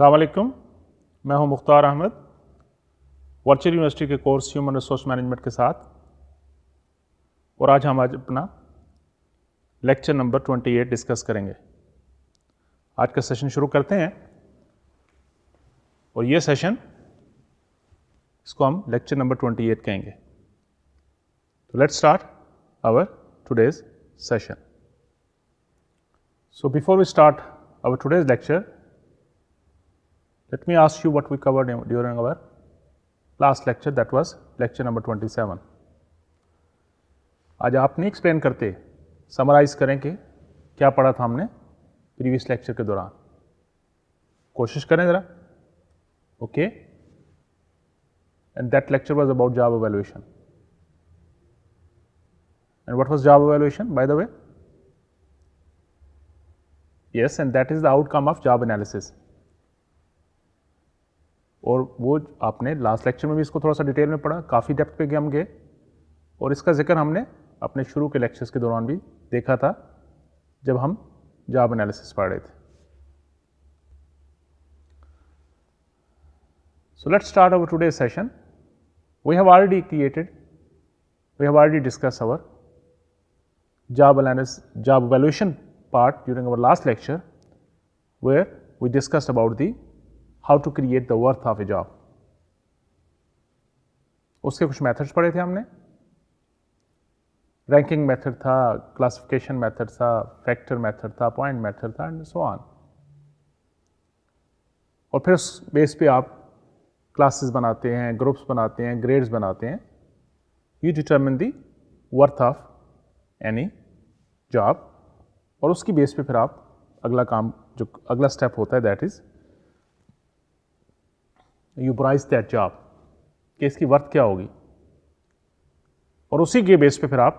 अलैक्म मैं हूं Mukhtar Ahmad virtual university के कोर्स ह्यूमन रिसोर्स मैनेजमेंट के साथ और आज हम आज अपना लेक्चर नंबर 28 डिस्कस करेंगे आज का सेशन शुरू करते हैं और ये सेशन इसको हम लेक्चर नंबर 28 कहेंगे तो let's start our today's session so before we start our today's lecture Let me ask you what we covered during our last lecture that was lecture number 27. Aaj aap nahi explain karte, summarize karein ki kya padha tha humne previous lecture ke duraan. Koshish karein zara, okay? And that lecture was about job evaluation. And what was job evaluation by the way? Yes, and that is the outcome of job analysis. और वो आपने last lecture में भी इसको थोड़ा सा detail में पढ़ा काफ़ी डेप्थ पे गए हम गए और इसका जिक्र हमने अपने शुरू के लेक्चर्स के दौरान भी देखा था जब हम जॉब एनालिसिस पढ़ रहे थे so let's start our today session we have already created we have already discuss our job analysis job valuation part during our last lecture where we discuss about the how to create the worth of a job उसके कुछ methods पढ़े थे हमने ranking method था classification method था factor method था point method था and so on और फिर उस बेस पे आप क्लासेस बनाते हैं ग्रुप्स बनाते हैं ग्रेड्स बनाते हैं you determine the worth of any job और उसकी बेस पे फिर आप अगला काम जो अगला स्टेप होता है that is you price that job कि इसकी वर्थ क्या होगी और उसी के बेस पे फिर आप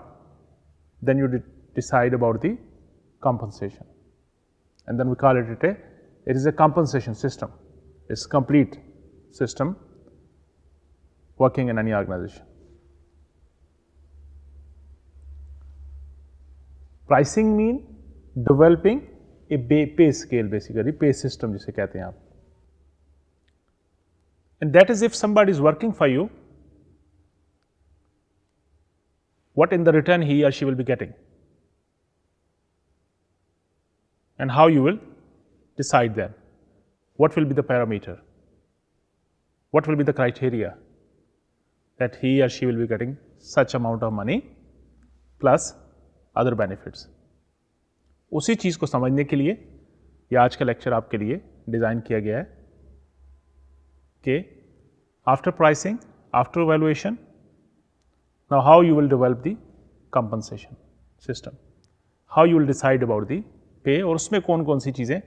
then you decide about the compensation and then we call it it a it is a compensation system it's complete system working in any organisation pricing mean developing a pay scale basically पे system जिसे कहते हैं आप and that is if somebody is working for you, what in the return he or she will be getting and how you will decide then what will be the parameter what will be the criteria that he or she will be getting such amount of money plus other benefits उसी चीज़ को समझने के लिए ये आज का lecture आपके लिए डिज़ाइन किया गया है okay. After pricing, after evaluation, now how you will develop the compensation system, how you will decide about the pay और उसमें कौन कौन सी चीज़ें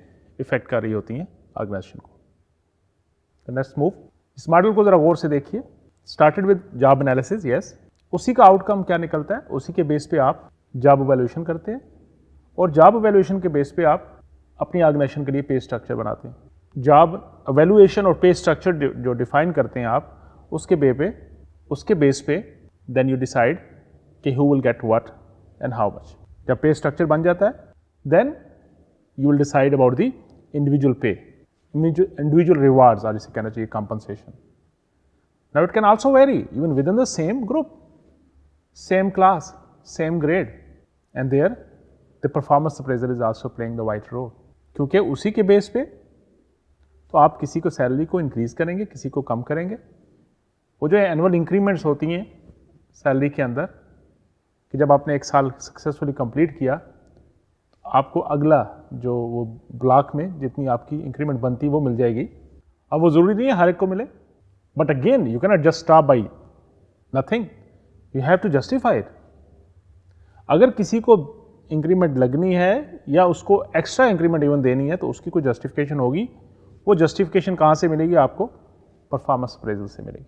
इफेक्ट कर रही होती हैं ऑर्गेनाइजेशन को नेक्स्ट मूव इस मॉडल को ज़रा गौर से देखिए started with job analysis yes उसी का आउटकम क्या निकलता है उसी के बेस पे आप जॉब वैल्यूएशन करते हैं और जॉब वैल्यूएशन के बेस पे आप अपनी ऑर्गेनाइजेशन के लिए पे स्ट्रक्चर बनाते हैं जॉब वैल्यूएशन और पे स्ट्रक्चर जो डिफाइन करते हैं आप उसके बे पे उसके बेस पे देन यू डिसाइड कि who will get what and how much जब पे स्ट्रक्चर बन जाता है then you will decide about the individual pay individual rewards are जिसे कहना चाहिए compensation now it can also very even within the same group same class same grade and there the performance appraiser is also playing the vital role क्योंकि उसी के base पे तो आप किसी को सैलरी को इंक्रीज़ करेंगे किसी को कम करेंगे वो जो एनुअल इंक्रीमेंट्स होती हैं सैलरी के अंदर कि जब आपने एक साल सक्सेसफुली कंप्लीट किया तो आपको अगला जो वो ब्लॉक में जितनी आपकी इंक्रीमेंट बनती वो मिल जाएगी अब वो ज़रूरी नहीं है हर एक को मिले but again you can just stop by nothing you have to justify it अगर किसी को इंक्रीमेंट लगनी है या उसको एक्स्ट्रा इंक्रीमेंट इवन देनी है तो उसकी कोई जस्टिफिकेशन होगी वो जस्टिफिकेशन कहाँ से मिलेगी आपको परफॉर्मेंस अप्रेजल से मिलेगी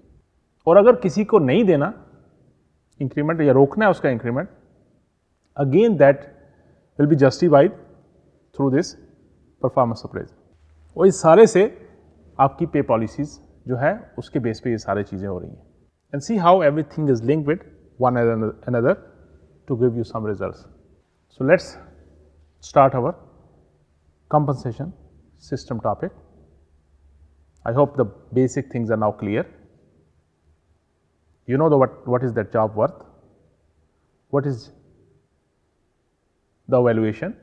और अगर किसी को नहीं देना इंक्रीमेंट या रोकना है उसका increment again that will be justified through this performance appraisal और इस सारे से आपकी पे पॉलिसीज़ जो है उसके बेस पे ये सारी चीज़ें हो रही हैं and see how everything is link with one another to give you some result so let's start our compensation system topic I hope the basic things are now clear. You know the what, what is that job worth? What is the valuation?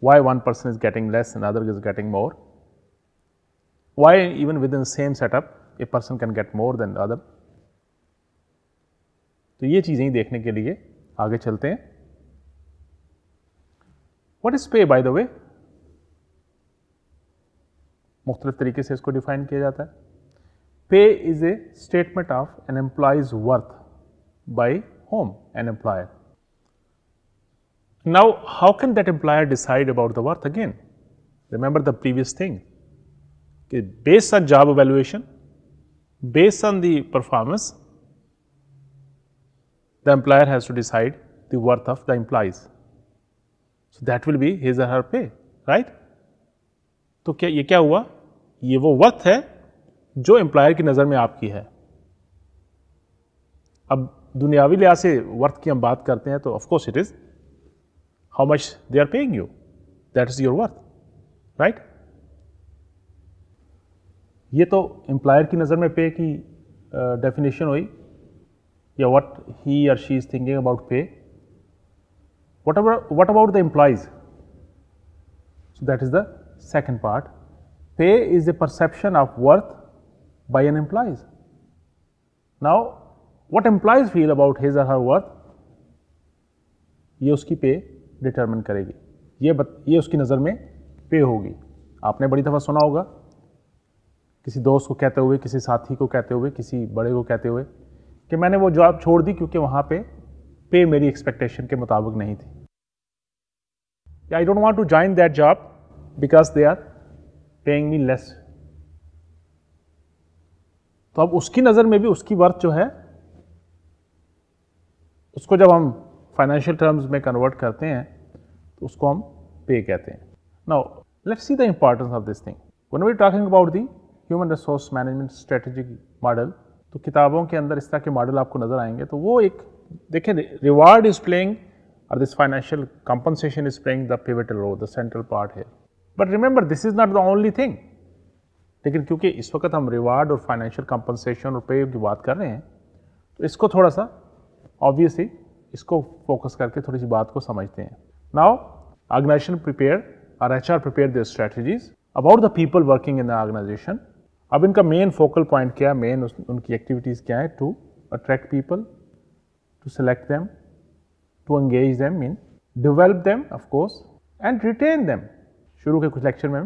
Why one person is getting less and other is getting more? Why even within the same setup a person can get more than the other? So, ये चीज़ें देखने के लिए आगे चलते हैं What is pay, by the way? मुख्तलिफ तरीके से इसको डिफाइन किया जाता है pay is a statement of an employee's worth by whom an employer now how can that employer decide about the worth again remember the previous thing based on job valuation based on performance the employer has to decide the worth of the employees so that will be his her pay right तो क्या ये क्या हुआ ये वो वक्त है जो एम्प्लॉयर की नज़र में आपकी है अब दुनियावी लिहाज से वर्थ की हम बात करते हैं तो of course it is how much they are paying you that is your worth right ये तो एम्प्लॉयर की नज़र में पे की डेफिनेशन uh, हुई या what he or she is thinking about pay what about what about the employees that is the second part Pay is a perception of worth by an employee. Now, what employees feel about his or her worth, ये उसकी पे determine करेगी ये बत, ये उसकी नज़र में पे होगी आपने बड़ी दफ़ा सुना होगा किसी दोस्त को कहते हुए किसी साथी को कहते हुए किसी बड़े को कहते हुए कि मैंने वो जॉब छोड़ दी क्योंकि वहाँ पे पे मेरी एक्सपेक्टेशन के मुताबिक नहीं थी I don't want to join that job because they are paying me less तो अब उसकी नज़र में भी उसकी वर्थ जो है उसको जब हम फाइनेंशियल टर्म्स में कन्वर्ट करते हैं तो उसको हम पे कहते हैं now let's see the importance of this thing when we talking about the human resource management strategic model तो किताबों के अंदर इस तरह के मॉडल आपको नज़र आएंगे तो वो एक देखिए रिवार्ड इज प्लेइंग और this financial compensation is playing the pivotal role the central part है but remember this is not the only thing लेकिन क्योंकि इस वक्त हम रिवार्ड और फाइनेंशियल कंपनसेशन और पे की बात कर रहे हैं तो इसको थोड़ा सा ऑब्वियसली इसको फोकस करके थोड़ी सी बात को समझते हैं now organisation prepare or H R prepare their strategies about the people working in the organisation अब इनका मेन फोकल पॉइंट क्या है मेन उनकी एक्टिविटीज़ क्या है to attract people to select them to engage them mean develop them of course and retain them शुरू के कुछ लेक्चर में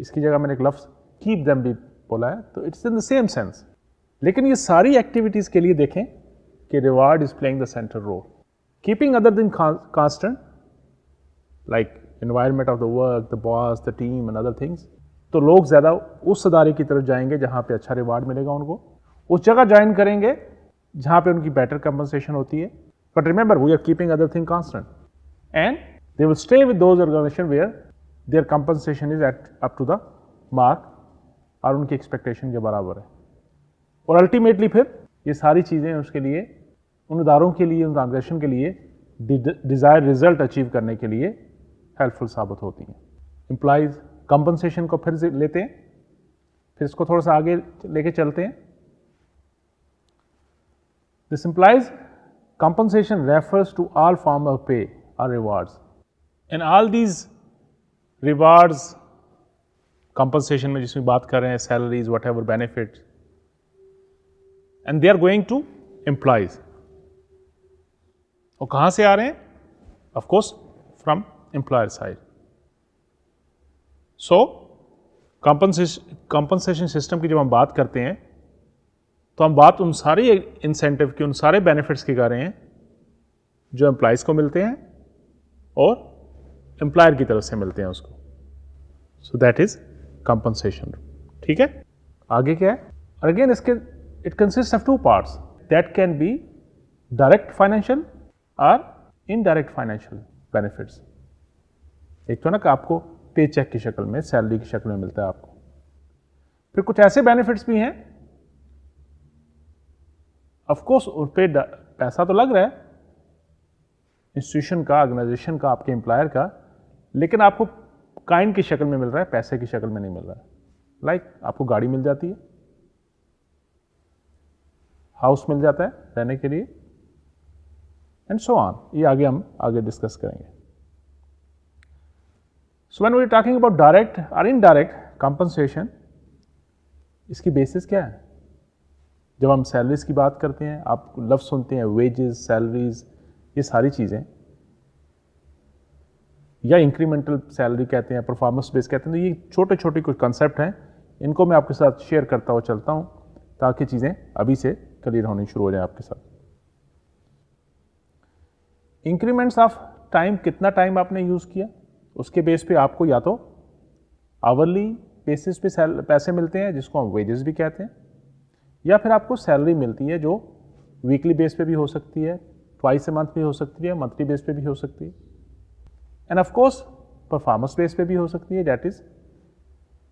इसकी जगह मैंने एक लफ्ज़ कीप दैम भी बोला है तो it's in the same sense लेकिन ये सारी एक्टिविटीज़ के लिए देखें कि reward is playing the central role keeping other thing constant like environment of the work the boss the team and other things तो लोग ज़्यादा उस अदारे की तरफ जाएंगे जहाँ पे अच्छा रिवार्ड मिलेगा उनको उस जगह ज्वाइन करेंगे जहाँ पे उनकी बेटर कंपनसेशन होती है but remember we are keeping other thing constant and they will stay with those organisation where their compensation is at up to the mark और उनकी एक्सपेक्टेशन के बराबर है और अल्टीमेटली फिर ये सारी चीज़ें उसके लिए उन उदारों के लिए उन ट्रांजेक्शन के लिए डिज़ायर रिजल्ट अचीव करने के लिए हेल्पफुल साबित होती हैं इम्प्लाइज कंपनसेशन को फिर लेते हैं फिर इसको थोड़ा सा आगे लेके चलते हैं this employees compensation refers to all form of pay or rewards and all these rewards compensation में जिसमें बात कर रहे हैं salaries whatever benefit and they are going to employees और कहां से आ रहे हैं of course from employer side so compensation compensation system की जब हम बात करते हैं तो हम बात उन सारे इंसेंटिव की उन सारे बेनिफिट्स की कर रहे हैं जो एम्प्लॉयज़ को मिलते हैं और एम्प्लॉयर की तरफ से मिलते हैं उसको सो दैट इज कंपनसेशन ठीक है आगे क्या है और अगेन इसके it consist of two parts that can be direct financial और इनडायरेक्ट फाइनेंशियल बेनिफिट्स एक तो ना कि आपको पे चेक की शक्ल में सैलरी की शक्ल में मिलता है आपको फिर कुछ ऐसे बेनिफिट्स भी हैं ऑफकोर्स उन पर पैसा तो लग रहा है इंस्टीट्यूशन का ऑर्गेनाइजेशन का आपके एम्प्लॉयर का लेकिन आपको काइंड की शक्ल में मिल रहा है पैसे की शक्ल में नहीं मिल रहा है लाइक like, आपको गाड़ी मिल जाती है हाउस मिल जाता है रहने के लिए एंड सो ऑन ये आगे हम आगे डिस्कस करेंगे so when we talking about direct और इनडायरेक्ट कॉम्पनसेशन इसकी बेसिस क्या है जब हम सैलरीज की बात करते हैं आप लफ्ज़ सुनते हैं वेजेस सैलरीज ये सारी चीज़ें या इंक्रीमेंटल सैलरी कहते हैं परफॉर्मेंस बेस कहते हैं तो ये छोटे छोटे कुछ कंसेप्ट हैं इनको मैं आपके साथ शेयर करता हुआ चलता हूँ ताकि चीज़ें अभी से क्लियर होनी शुरू हो जाए आपके साथ इंक्रीमेंट्स ऑफ टाइम कितना टाइम आपने यूज़ किया उसके बेस पे आपको या तो आवरली बेसिस पे पैसे मिलते हैं जिसको हम वेजेस भी कहते हैं या फिर आपको सैलरी मिलती है जो वीकली बेस पे भी हो सकती है ट्वाइस ए मंथ भी हो सकती है मंथली बेस पे भी हो सकती है एंड ऑफकोर्स परफॉर्मेंस बेस पे भी हो सकती है that is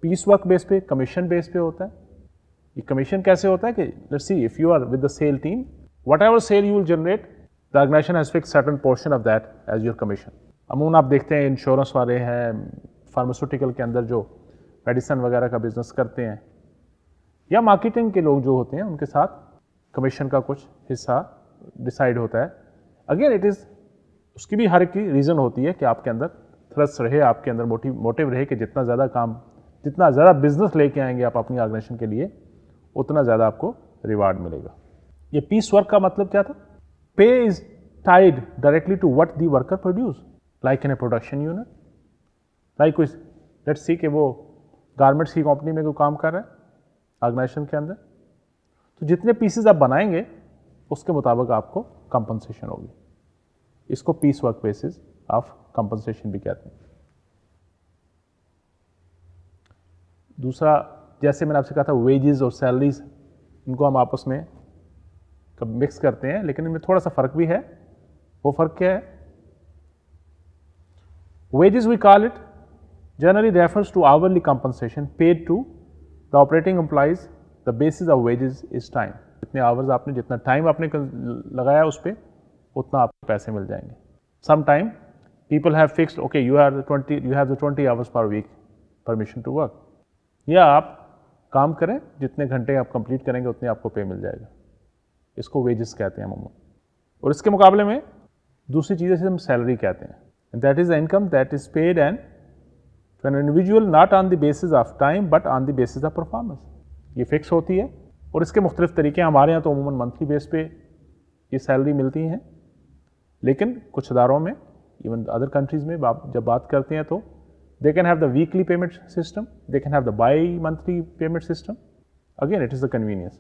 piece work base पे कमीशन बेस पे होता है ये कमीशन कैसे होता है कि let's see if you are with the sale team whatever sale you will generate the organisation has fix certain portion of that as your commission amount आप देखते हैं इंश्योरेंस वाले हैं फार्मास्यूटिकल के अंदर जो मेडिसन वगैरह का बिजनेस करते हैं या मार्केटिंग के लोग जो होते हैं उनके साथ कमीशन का कुछ हिस्सा डिसाइड होता है अगेन इट इज़ उसकी भी हर एक रीज़न होती है कि आपके अंदर थ्रस्ट रहे आपके अंदर मोटिव मोटिव रहे कि जितना ज़्यादा काम जितना ज़्यादा बिजनेस लेके आएंगे आप अपनी ऑर्गेनाइजेशन के लिए उतना ज़्यादा आपको रिवार्ड मिलेगा ये पीस वर्क का मतलब क्या था pay is tied directly to what the worker produce like in a production unit like is let see के वो गारमेंट्स की कंपनी में कोई काम कर रहा है ऑर्गेनाइजेशन के अंदर तो जितने पीसेज आप बनाएंगे उसके मुताबिक आपको कंपनसेशन होगी इसको piece work basis of compensation भी कहते हैं दूसरा जैसे मैंने आपसे कहा था वेजेस और सैलरीज इनको हम आपस में कब मिक्स करते हैं लेकिन इनमें थोड़ा सा फर्क भी है वो फर्क क्या है wages we call it generally refers to hourly compensation paid to the operating employees the basis of wages is time जितने आवर्स आपने जितना टाइम आपने लगाया उस पर उतना आपको पैसे मिल जाएंगे some time people have fix okay you have twenty you have the twenty hours per week permission to work या आप काम करें जितने घंटे आप कंप्लीट करेंगे उतने आपको पे मिल जाएगा इसको वेजेस कहते हैं अमूमन और इसके मुकाबले में दूसरी चीज़ें से हम सैलरी कहते हैं that is the income that is paid and an individual not on the basis of time but on the basis of performance ये फिक्स होती है और इसके मुख्तलिफ तरीके हमारे यहाँ तो अमूमन मंथली बेस पे ये सैलरी मिलती हैं लेकिन कुछ अदारों में इवन अदर कंट्रीज़ में आप जब बात करते हैं तो they can have the weekly payment system they can have the bi monthly payment system again it is the convenience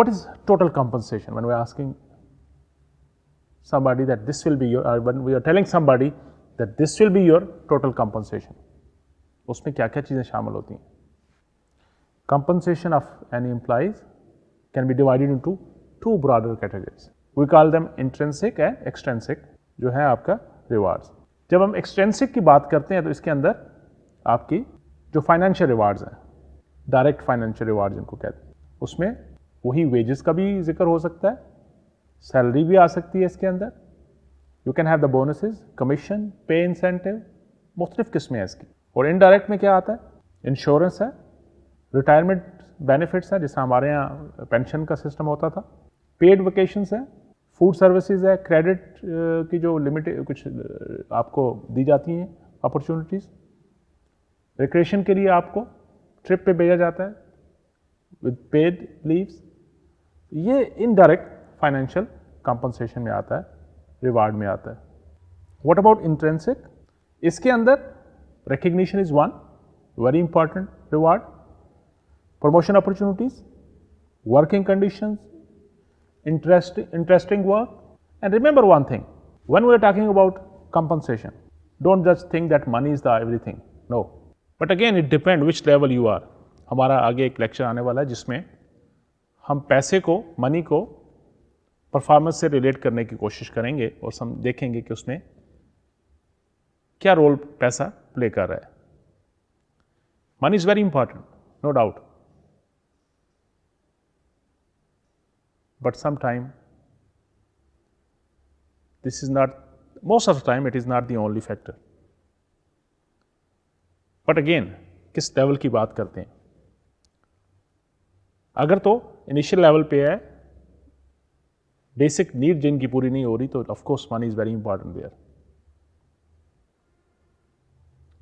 what is total compensation when we are asking somebody that this will be your or when we are telling somebody that this will be your total compensation उसमें क्या क्या चीज़ें शामिल होती हैं compensation of an employees can be divided into two broader categories we call them intrinsic and extrinsic जो है आपका रिवार्ड्स जब हम एक्सटेंसिक की बात करते हैं तो इसके अंदर आपकी जो फाइनेंशियल रिवार्ड्स हैं डायरेक्ट फाइनेंशियल रिवार्ड जिनको कहते हैं उसमें वही वेजेस का भी जिक्र हो सकता है सैलरी भी आ सकती है इसके अंदर you can have the bonuses commission pay incentive मुख्तफ किस्में हैं इसकी और इनडायरेक्ट में क्या आता है इंश्योरेंस है रिटायरमेंट बेनिफिट्स है जैसे हमारे यहाँ पेंशन का सिस्टम होता था पेड वेकेशंस हैं फूड सर्विसेज है क्रेडिट की जो लिमिट कुछ आपको दी जाती हैं अपॉर्चुनिटीज़ रिक्रेशन के लिए आपको ट्रिप पे भेजा जाता है विद पेड लीव्स ये इनडायरेक्ट फाइनेंशियल कंपनसेशन में आता है रिवार्ड में आता है वॉट अबाउट इंट्रेंसिक इसके अंदर recognition is one very important reward promotion opportunities working conditions Interest, interesting work. And remember one thing when we are talking about compensation, don't just think that money is the everything. No. But again, it depends which level you are. हमारा आगे एक lecture आने वाला है जिसमें हम पैसे को मनी को परफॉर्मेंस से रिलेट करने की कोशिश करेंगे और हम देखेंगे कि उसमें क्या रोल पैसा प्ले कर रहा है money is very important no doubt but sometime this is not most of the time it is not the only factor but again किस लेवल की बात करते हैं अगर तो इनिशियल लेवल पे है बेसिक नीड जिनकी पूरी नहीं हो रही तो of course money is very important there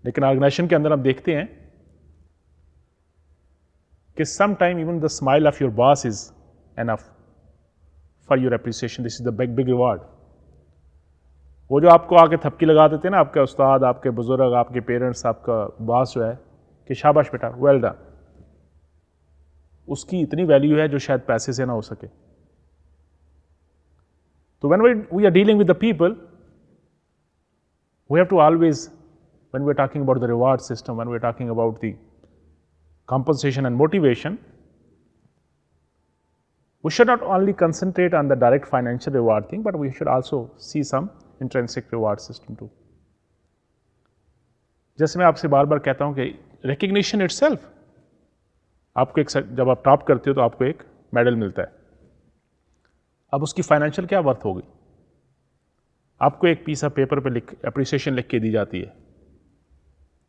लेकिन ऑर्गेनाइजेशन के अंदर हम देखते हैं कि some time even the smile of your boss is enough for your appreciation this is the big big reward वो जो आपको आके थपकी लगा देते ना आपके उस्ताद आपके बुज़ुर्ग आपके पेरेंट्स आपका बास जो है कि शाबाश बेटा वेल डन उसकी इतनी वैल्यू है जो शायद पैसे से ना हो सके तो when we we are dealing with the people we have to always when we are talking about the reward system when we are talking about the compensation and motivation We should not only concentrate on the direct financial reward thing, but we should also see some intrinsic reward system too. जैसे मैं आपसे बार बार कहता हूँ कि recognition it self आपको एक जब आप टॉप करते हो तो आपको एक मेडल मिलता है अब उसकी फाइनेंशियल क्या वर्थ होगी आपको एक पीस ऑफ पेपर पे लिख अप्रिसिएशन लिख के दी जाती है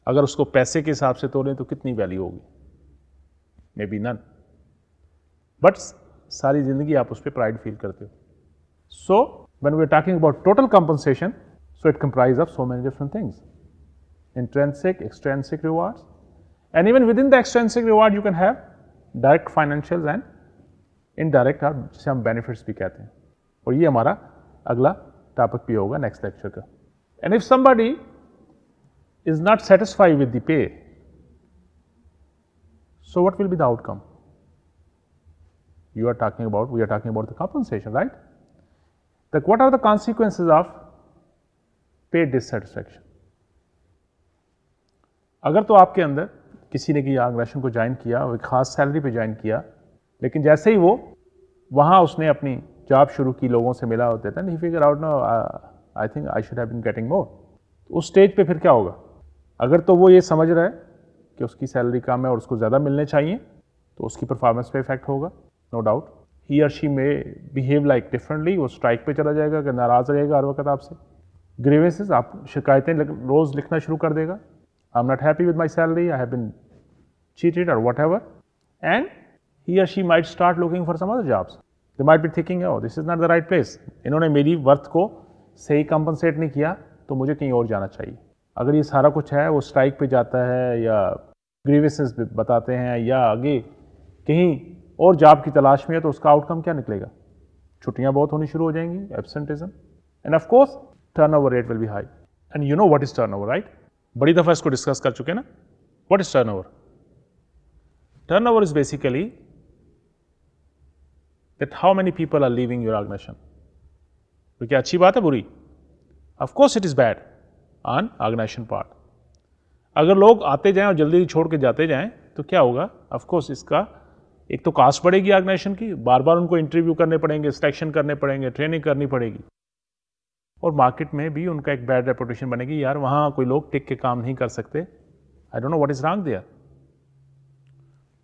अगर उसको पैसे के हिसाब से तोड़ें तो कितनी वैल्यू होगी मे बी नन बट सारी जिंदगी आप उस पर प्राइड फील करते हो so when we are talking about total compensation so it comprise of so many different things intrinsic extrinsic rewards and even within the extrinsic reward you can have direct financial and indirect आप जिसे हम benefits भी कहते हैं और ये हमारा अगला टॉपिक भी होगा नेक्स्ट लेक्चर का and if somebody is not satisfy with the pay so what will be the outcome you are talking about, we are talking about the compensation, right? The, what are the consequences of pay dissatisfaction? अगर तो आपके अंदर किसी ने कि organisation को join किया और खास सैलरी पे ज्वाइन किया लेकिन जैसे ही वो वहाँ उसने अपनी जॉब शुरू की लोगों से मिला होता था नहीं figure out no I think I should have been getting more उस स्टेज पे फिर क्या होगा अगर तो वो ये समझ रहा है कि उसकी सैलरी कम है और उसको ज़्यादा मिलने चाहिए तो उसकी परफॉर्मेंस पे इफेक्ट होगा नो डाउट ही और she may behave like differently वो स्ट्राइक पे चला जाएगा अगर नाराज़ रहेगा हर वक्त आपसे ग्रीवेंसेज आप शिकायतें रोज़ लिखना शुरू कर देगा I am not happy with my salary I have been cheated or whatever and he और she might start looking for some other jobs they might be thinking oh this is not the right place इन्होंने मेरी worth को सही compensate नहीं किया तो मुझे कहीं और जाना चाहिए अगर ये सारा कुछ है वो स्ट्राइक पे जाता है या ग्रीवेंसेस बताते हैं या आगे कहीं और जॉब की तलाश में है तो उसका आउटकम क्या निकलेगा छुट्टियां बहुत होनी शुरू हो जाएंगी absenteeism and of course turnover rate will be high and you know what is turnover right बड़ी दफ़ा इसको डिस्कस कर चुके ना what is turnover turnover is basically that how many people are leaving your organization तो क्या अच्छी बात है बुरी of course it is bad on organization part अगर लोग आते जाएं और जल्दी छोड़ के जाते जाएं तो क्या होगा कोर्स इसका एक तो कास्ट बढ़ेगी ऑर्गेनाइजेशन की बार बार उनको इंटरव्यू करने पड़ेंगे सिलेक्शन करने पड़ेंगे ट्रेनिंग करनी पड़ेगी और मार्केट में भी उनका एक बैड रेपुटेशन बनेगी यार वहाँ कोई लोग टिक के काम नहीं कर सकते I don't know what is wrong there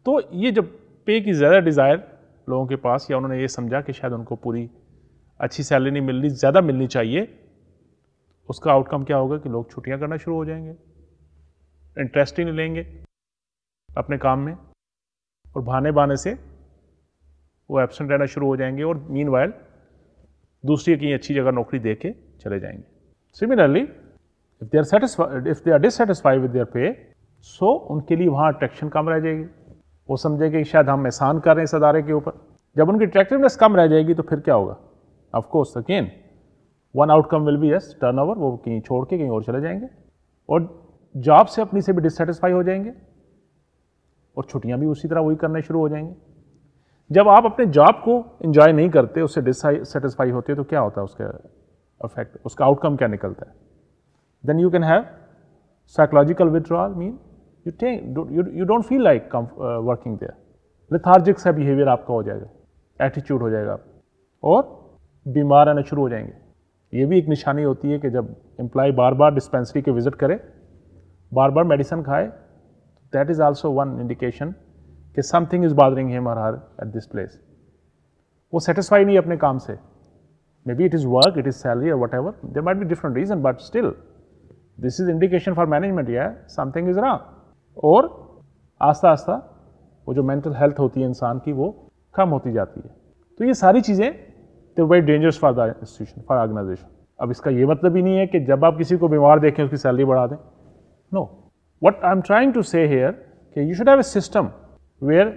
तो ये जब पे की ज़्यादा डिज़ायर लोगों के पास या उन्होंने ये समझा कि शायद उनको पूरी अच्छी सैलरी नहीं मिलनी ज़्यादा मिलनी चाहिए उसका आउटकम क्या होगा कि लोग छुट्टियाँ करना शुरू हो जाएंगे इंटरेस्ट ही नहीं लेंगे अपने काम में और भाने बहाने से वो एबसेंट रहना शुरू हो जाएंगे और मीन वाइल दूसरी कहीं अच्छी जगह नौकरी दे के चले जाएंगे similarly if they are satisfied if they are dissatisfied with their pay so उनके लिए वहाँ अट्रैक्शन कम रह जाएगी वो समझेंगे शायद हम एहसान कर रहे हैं इस अदारे के ऊपर जब उनकी अट्रैक्टिवनेस कम रह जाएगी तो फिर क्या होगा of course again one outcome will be yes turnover वो कहीं छोड़ के कहीं और चले जाएंगे और जॉब से अपनी से भी डिससेटिस्फाई हो जाएंगे और छुट्टियां भी उसी तरह वही करने शुरू हो जाएंगी जब आप अपने जॉब को इंजॉय नहीं करते उससे डिससेटिस्फाई होते तो क्या होता है उसका इफेक्ट उसका आउटकम क्या निकलता है then you can have psychological withdrawal mean you take you don't feel like working there lethargic सा बिहेवियर आपका हो जाएगा एटीट्यूड हो जाएगा आप और बीमार आना शुरू हो जाएंगे ये भी एक निशानी होती है कि जब एम्प्लॉय बार बार डिस्पेंसरी के विज़िट करे बार बार मेडिसिन खाए That is also one indication कि something is bothering him or her at this place. वो satisfy नहीं अपने काम से Maybe it is work, it is salary or whatever. There might be different reason, but still, this is indication for management. Yeah, something is wrong. Or, आस्ता आस्ता वो जो mental health होती है इंसान की वो कम होती जाती है तो ये सारी चीज़ें दे very dangerous for the institution, for organization. अब इसका ये मतलब ही नहीं है कि जब आप किसी को बीमार देखें उसकी salary बढ़ा दें no. What I'm trying to say here, okay, you should have a system where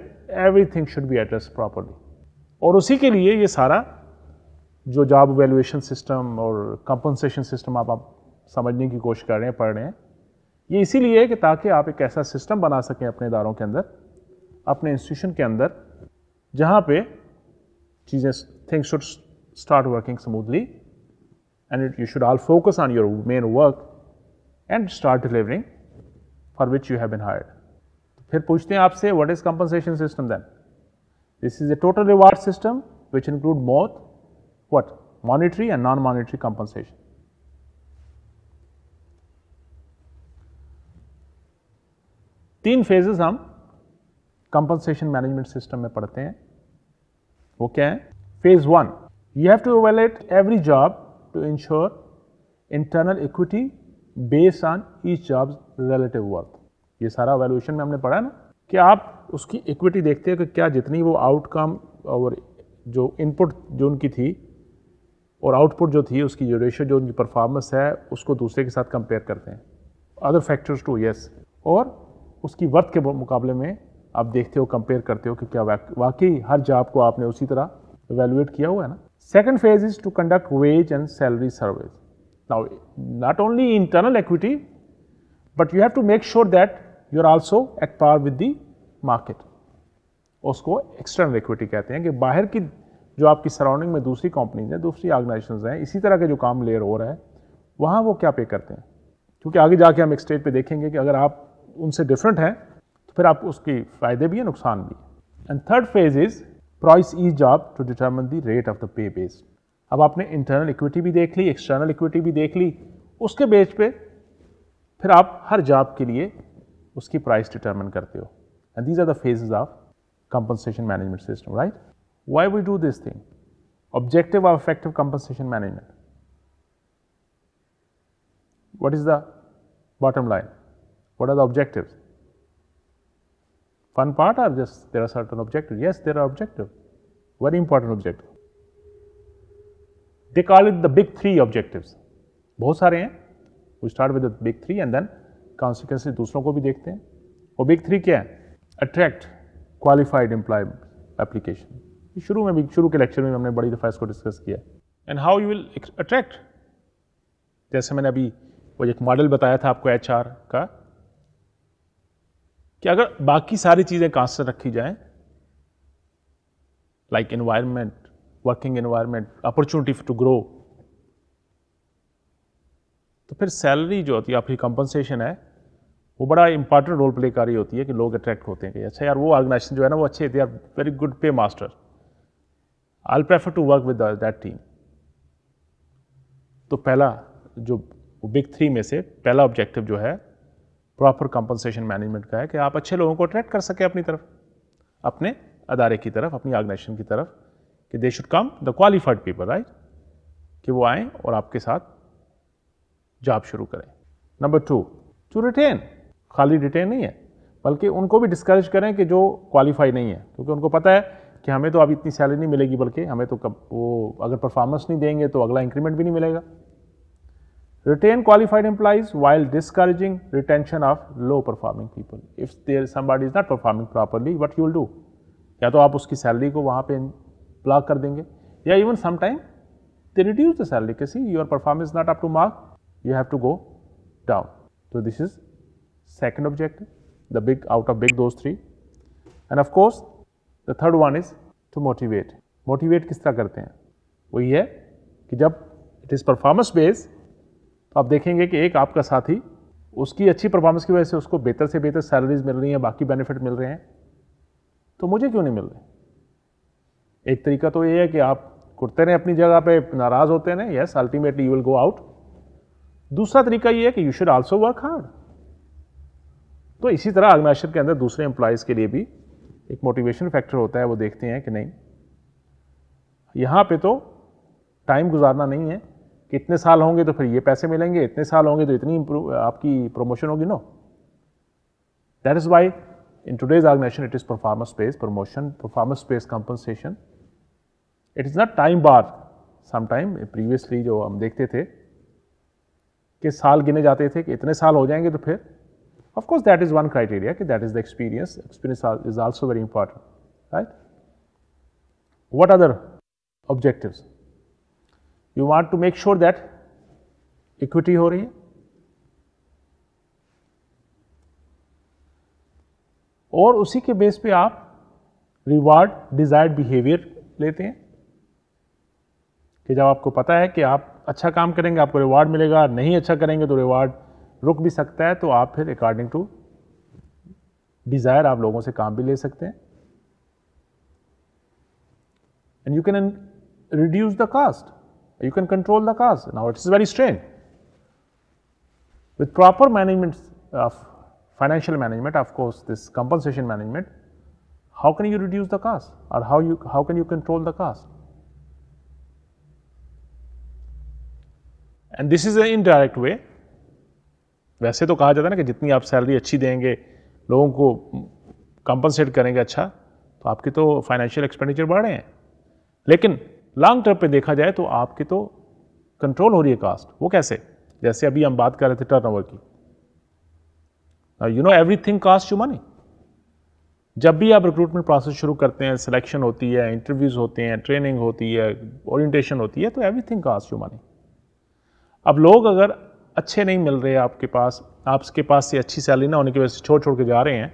everything should be addressed properly. Aur usi ke liye ye job evaluation system or compensation system aap aap samajhne ki koshish kar rahe hain, padh ye isi liye hai ki taaki system bana sakein apne idaron ke institution ke andar, things should start working smoothly and you should all focus on your main work and start delivering for which you have been hired. Phir poochte hain aap what is compensation system then? This is a total reward system which include both, what? Monetary and non-monetary compensation. Teen phases hum compensation management system mein padhate hain. Wo kya hai? Phase 1, you have to evaluate every job to ensure internal equity based on each job relative worth ये सारा valuation में हमने पढ़ा ना कि आप उसकी equity देखते हो कि क्या जितनी वो आउटकम और जो इनपुट जो उनकी थी और आउटपुट जो थी उसकी जो रेशियो जो उनकी परफॉर्मेंस है उसको दूसरे के साथ कंपेयर करते हैं अदर फैक्टर्स टू यस और उसकी वर्थ के मुकाबले में आप देखते हो कंपेयर करते हो कि क्या वाकई हर जॉब को आपने उसी तरह एवेलुएट किया हुआ है ना second phase is to conduct wage and salary surveys Now, not only internal equity, but you have to make sure that you are also at par with the market. उसको external equity कहते हैं कि बाहर की जो आपकी surrounding में दूसरी कंपनीज हैं दूसरी ऑर्गेनाइजेशन हैं इसी तरह के जो काम लेयर हो रहा है वहाँ वो क्या पे करते हैं क्योंकि आगे जाके हम एक स्टेज पे देखेंगे कि अगर आप उनसे डिफरेंट हैं तो फिर आप उसकी फ़ायदे भी हैं नुकसान भी and third phase is price each job to determine the rate of the pay based अब आपने इंटरनल इक्विटी भी देख ली एक्सटर्नल इक्विटी भी देख ली उसके बेच पे फिर आप हर जॉब के लिए उसकी प्राइस डिटर्मिन करते हो and these are the phases of compensation management system right why we do this thing objective of effective compensation management what is the bottom line what are the objective fun part are just there are certain objective yes there are objective very important objective they call it the big three objective बहुत सारे हैं वो start with the big three and then consequence दूसरों को भी देखते हैं और बिग थ्री क्या है अट्रैक्ट क्वालिफाइड एम्प्लॉय एप्लीकेशन शुरू में भी शुरू के लेक्चर में हमने बड़ी दफ़ा इसको डिस्कस किया and how you will attract जैसे मैंने अभी वो एक मॉडल बताया था आपको एच का कि अगर बाकी सारी चीज़ें कांस्टेंट रखी जाएं like environment working environment opportunity to grow तो फिर सैलरी जो होती है आपकी कंपनसेशन है वो बड़ा इंपॉर्टेंट रोल प्ले कर रही होती है कि लोग अट्रैक्ट होते हैं कि अच्छा यार वो ऑर्गेनाइजेशन जो है ना वो अच्छे they are very good pay master I prefer to work with that team तो पहला जो बिग थ्री में से पहला ऑब्जेक्टिव जो है प्रॉपर कंपनसेशन मैनेजमेंट का है कि आप अच्छे लोगों को अट्रैक्ट कर सकें अपनी तरफ अपने अदारे की तरफ अपनी ऑर्गेनाइजेशन की तरफ कि they should come the qualified people right कि वो आए और आपके साथ जॉब शुरू करें नंबर टू टू रिटेन खाली रिटेन नहीं है बल्कि उनको भी डिस्करेज करें कि जो क्वालिफाई नहीं है क्योंकि उनको पता है कि हमें तो अभी इतनी सैलरी नहीं मिलेगी बल्कि हमें तो कब वो अगर परफॉर्मेंस नहीं देंगे तो अगला इंक्रीमेंट भी नहीं मिलेगा retain qualified employees while discouraging retention of low performing people if there somebody is not performing properly what you will या तो आप उसकी सैलरी को वहाँ पे ब्लॉक कर देंगे या even sometime they reduce the salary कैसी your performance not up to mark you have to go down तो this is second objective the big out of big two three and of course the third one is to motivate motivate किस तरह करते हैं वही है कि जब it is performance based तो आप देखेंगे कि एक आपका साथी उसकी अच्छी परफॉर्मेंस की वजह से उसको बेहतर से बेहतर सैलरीज मिल रही हैं बाकी बेनिफिट मिल रहे हैं तो मुझे क्यों नहीं मिल रहे एक तरीका तो ये है कि आप कुर्ते ने अपनी जगह पे नाराज़ होते हैं yes ultimately you will go out दूसरा तरीका ये है कि you should also work hard तो इसी तरह आर्गनाइजेशन के अंदर दूसरे एम्प्लॉयज़ के लिए भी एक मोटिवेशन फैक्टर होता है वो देखते हैं कि नहीं यहाँ पे तो टाइम गुजारना नहीं है कि इतने साल होंगे तो फिर ये पैसे मिलेंगे इतने साल होंगे तो इतनी आपकी प्रमोशन होगी no that is why in today's organization it is performance based promotion performance based compensation it is not time bar sometime previously जो हम देखते थे कि साल गिने जाते थे कि इतने साल हो जाएंगे तो फिर of course that is one criteria कि that is the experience experience is also very important right what other objective you want to make sure that equity हो रही है और उसी के बेस पे आप रिवार्ड डिजायर्ड बिहेवियर लेते हैं कि जब आपको पता है कि आप अच्छा काम करेंगे आपको रिवार्ड मिलेगा नहीं अच्छा करेंगे तो रिवार्ड रुक भी सकता है तो आप फिर अकॉर्डिंग टू डिज़ायर आप लोगों से काम भी ले सकते हैं and you can reduce the cost you can control the cost now it's very strange with proper management of financial management of course this compensation management how can you reduce the cost or how you how can you control the cost and this is a indirect way वैसे तो कहा जाता है ना कि जितनी आप salary अच्छी देंगे लोगों को कंपनसेट करेंगे अच्छा तो आपके तो फाइनेंशियल एक्सपेंडिचर बढ़ रहे हैं लेकिन लॉन्ग टर्म पे देखा जाए तो आपके तो कंट्रोल हो रही है कास्ट वो कैसे जैसे अभी हम बात कर रहे थे टर्न ओवर की you know everything cost you money जब भी आप रिक्रूटमेंट प्रोसेस शुरू करते हैं सिलेक्शन होती है इंटरव्यूज़ होते हैं ट्रेनिंग होती है ओरिएंटेशन होती है तो एवरीथिंग कास्ट यू मनी अब लोग अगर अच्छे नहीं मिल रहे आपके पास आपके पास से अच्छी सैलरी ना होने की वजह से छोड़ छोड़ के जा रहे हैं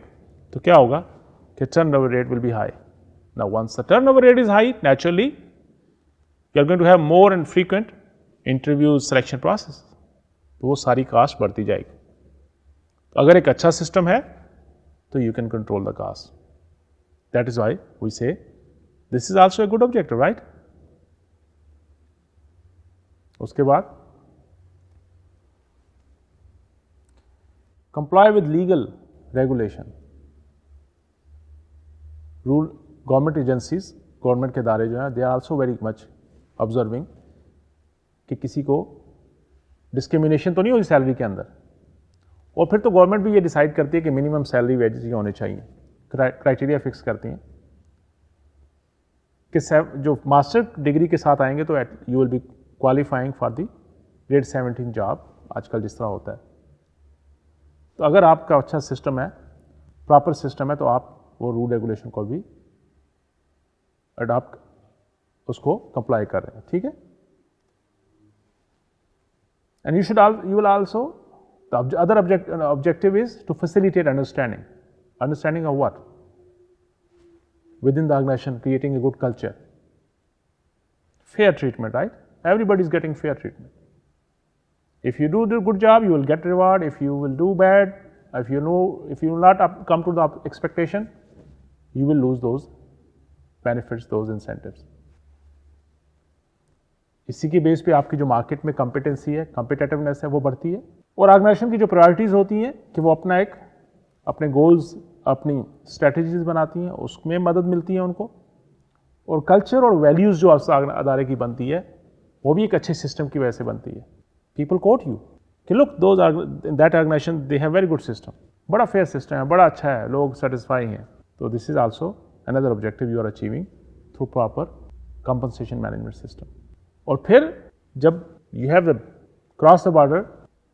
तो क्या होगा कि turnover rate will be high ना once the turnover rate is high naturally you are going to have more and frequent interview selection process तो वो सारी कास्ट बढ़ती जाएगी तो अगर एक अच्छा सिस्टम है तो you can control the cost that is why we say this is also a good objective right उसके बाद comply with legal regulation. Rule government agencies, government के दायरे जो हैं they are also very much observing कि किसी को discrimination तो नहीं होगी सैलरी के अंदर और फिर तो गवर्नमेंट भी ये डिसाइड करती है कि मिनिमम सैलरी वेजेस ये होने चाहिए क्राइटेरिया फिक्स करती हैं कि जो मास्टर डिग्री के साथ आएंगे तो you will be qualifying for the grade seventeen job आजकल जिस तरह होता है तो अगर आपका अच्छा सिस्टम है प्रॉपर सिस्टम है तो आप वो रूल रेगुलेशन को भी अडॉप्ट उसको कंप्लाई कर रहे हैं ठीक है and you should you will also other objective is to facilitate understanding understanding of what within the creating a good culture fair treatment right everybody is getting fair treatment If you do the good job, you will get reward. If you will do bad, if you know, if you will not up, come to the expectation, you will lose those benefits, those incentives. इसी के base पे आपकी जो market में competency है competitiveness है वो बढ़ती है और ऑर्गेनाइजेशन की जो प्रायोरिटीज़ होती हैं कि वो अपना एक अपने गोल्स अपनी स्ट्रेटजीज बनाती हैं उसमें मदद मिलती है उनको और कल्चर और वैल्यूज़ जो अदारे की बनती है वो भी एक अच्छे सिस्टम की वजह से बनती है people quote you look those are in that organization they have very good system but a fair system but log satisfying hai. so this is also another objective you are achieving through proper compensation management system or phir jab you have the cross the border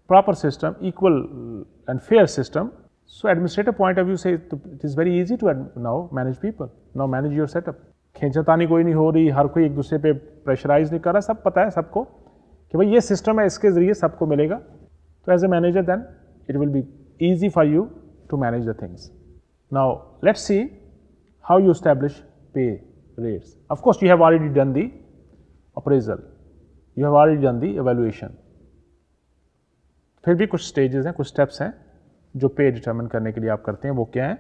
proper system equal and fair system so administrator point of view say it is very easy to now manage people now manage your setup khenchatani koi nahi ho rahi har koi ek dusre pe pressurize nahi kar raha sab pata hai sabko कि भाई ये system है इसके ज़रिए सबको मिलेगा तो as a manager then it will be easy for you to manage the things now let's see how you establish pay rates of course you have already done the appraisal you have already done the the फिर भी कुछ stages हैं कुछ steps हैं जो पे determine करने के लिए आप करते हैं वो क्या हैं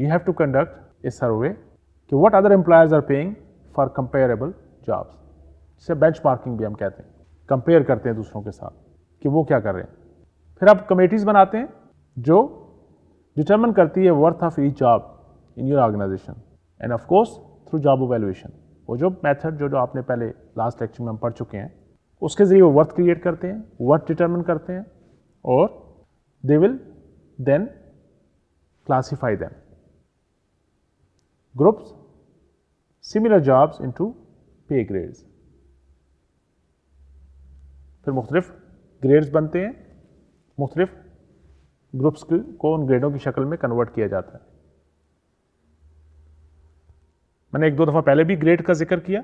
you have to conduct a survey कि what other employees are paying for comparable jobs से मार्किंग भी हम कहते हैं कंपेयर करते हैं दूसरों के साथ कि वो क्या कर रहे हैं फिर आप कमेटीज़ बनाते हैं जो डिटर्मन करती है worth of the job in your organization and of course through job valuation वो जो मेथड जो जो आपने पहले लास्ट लेक्चर में हम पढ़ चुके हैं उसके ज़रिए वो वर्थ क्रिएट करते हैं वर्थ डिटर्मन करते हैं और they will then classify them groups jobs into pay grades फिर मुख्तलिफ ग्रेड्स बनते हैं मुख्तलिफ ग्रुप्स को उन ग्रेडों की शक्ल में कन्वर्ट किया जाता है मैंने एक दो दफ़ा पहले भी ग्रेड का जिक्र किया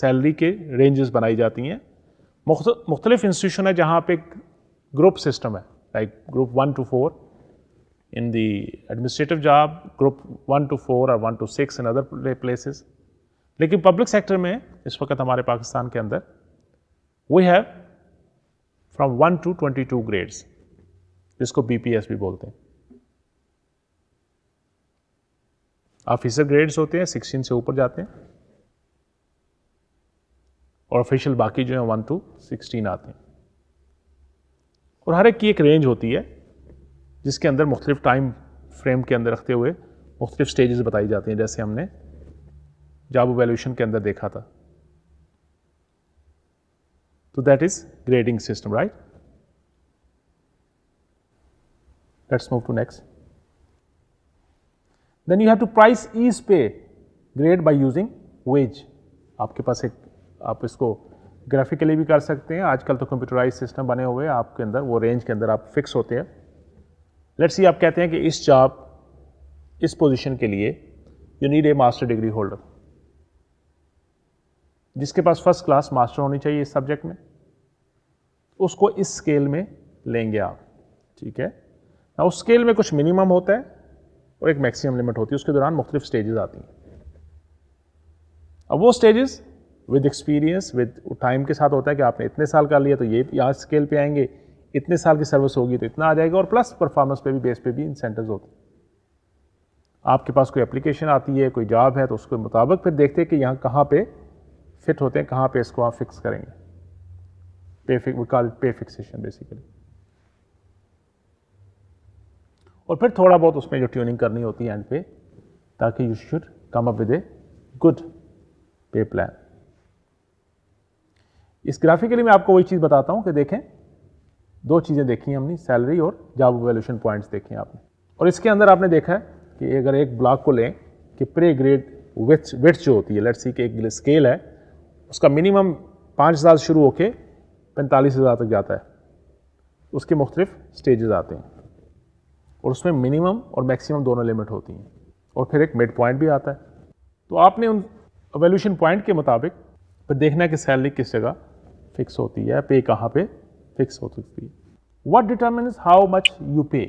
सैलरी के रेंजेस बनाई जाती हैं मुख्तलिफ इंस्टीट्यूशन है जहाँ पे ग्रुप सिस्टम है like group one two four in the administrative job group one two four or 1 to 6 in other places. लेकिन पब्लिक सेक्टर में इस वक्त हमारे पाकिस्तान के अंदर we have from one to twenty two grades जिसको बीपीएस भी बोलते हैं ऑफिसर ग्रेड्स होते हैं सिक्सटीन से ऊपर जाते हैं और ऑफिशियल बाकी जो है वन टू सिक्सटीन आते हैं और हर एक की एक रेंज होती है जिसके अंदर मुख्तलिफ टाइम फ्रेम के अंदर रखते हुए मुख्तलिफ स्टेजेस बताई जाती हैं जैसे हमने जॉब वैल्यूशन के अंदर देखा था तो that is grading system right let's move to next then you have to price each pay grade by using wage आपके पास एक आप इसको ग्राफिकली भी कर सकते हैं आजकल तो कंप्यूटराइज सिस्टम बने हुए हैं आपके अंदर वो रेंज के अंदर आप फिक्स होते हैं लेट्स सी आप कहते हैं कि इस जॉब इस पोजीशन के लिए you need a master degree holder जिसके पास फर्स्ट क्लास मास्टर होनी चाहिए इस सब्जेक्ट में उसको इस स्केल में लेंगे आप ठीक है ना उस स्केल में कुछ मिनिमम होता है और एक मैक्सिमम लिमिट होती है उसके दौरान मुख्तलिफ स्टेजेस आती हैं अब वो stages with experience with time के साथ होता है कि आपने इतने साल कर लिया तो ये यहाँ स्केल पे आएंगे इतने साल की सर्विस होगी तो इतना आ जाएगा और प्लस परफॉर्मेंस पे भी बेस पे भी इंसेंटिव होते हैं आपके पास कोई एप्लीकेशन आती है कोई जॉब है तो उसके मुताबिक फिर देखते हैं कि यहाँ कहाँ पे फिट होते हैं कहाँ पे इसको आप फिक्स करेंगे pay we call pay fixation basically और फिर थोड़ा बहुत उसमें जो ट्यूनिंग करनी होती है एंड पे ताकि you should come up with a good pay plan इस ग्राफिकली मैं आपको वही चीज़ बताता हूं कि देखें दो चीज़ें देखी हैं हमने सैलरी और जॉब वैल्यूशन पॉइंट्स देखे हैं आपने और इसके अंदर आपने देखा है कि अगर एक ब्लॉक को लें कि प्रे ग्रेड विथ विथ जो होती है लेट्स सी के एक स्केल है उसका मिनिमम पाँच हज़ार शुरू होके पैंतालीस हज़ार तक जाता है उसके मुख्तलिफ स्टेजेस आते हैं और उसमें मिनिमम और मैक्सिमम दोनों लिमिट होती हैं और फिर एक मिड पॉइंट भी आता है तो आपने उन एवेल्यूशन पॉइंट के मुताबिक फिर देखना है कि सैलरी किस जगह फिक्स होती है पे कहाँ पे फिक्स हो सकती है what determine how much you pay